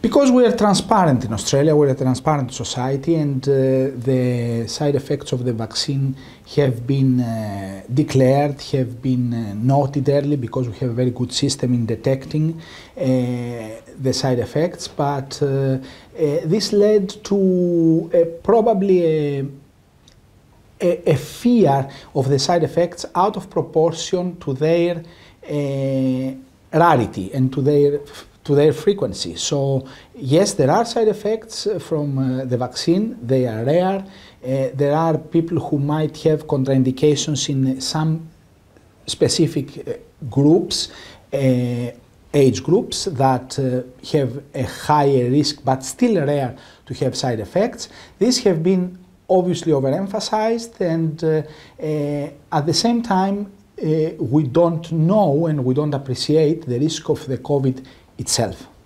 Because we are transparent in Australia, we're a transparent society, and uh, the side effects of the vaccine have been uh, declared, have been uh, noted early because we have a very good system in detecting uh, the side effects. But uh, uh, this led to a, probably a, a, a, fear of the side effects out of proportion to their rarity and to their to their frequency. So yes, there are side effects uh, from uh, the vaccine. They are rare. Uh, there are people who might have contraindications in some specific uh, groups, uh, age groups that uh, have a higher risk, but still rare to have side effects. These have been obviously overemphasized, and at the same time, uh, we don't know and we don't appreciate the risk of the COVID itself.